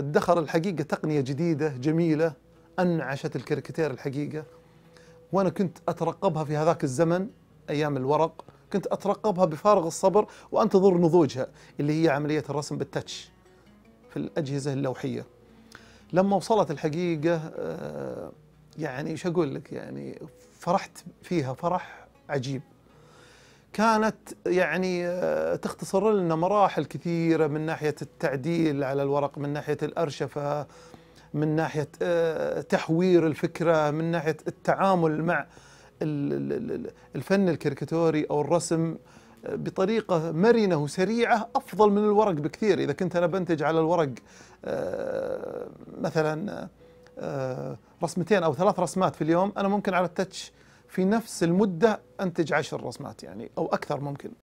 دخل الحقيقة تقنية جديدة جميلة أنعشت الكاريكاتير الحقيقة وأنا كنت أترقبها في هذاك الزمن أيام الورق كنت أترقبها بفارغ الصبر وأنتظر نضوجها اللي هي عملية الرسم بالتتش في الأجهزة اللوحية لما وصلت الحقيقة آه، يعني شو أقول لك يعني فرحت فيها فرح عجيب كانت يعني آه، تختصر لنا مراحل كثيرة من ناحية التعديل على الورق من ناحية الأرشفة من ناحية آه، تحوير الفكرة من ناحية التعامل مع الفن الكاريكاتوري أو الرسم آه، بطريقة مرنة وسريعة أفضل من الورق بكثير إذا كنت أنا بنتج على الورق مثلا رسمتين أو ثلاث رسمات في اليوم أنا ممكن على التتش في نفس المدة أنتج عشر رسمات يعني أو أكثر ممكن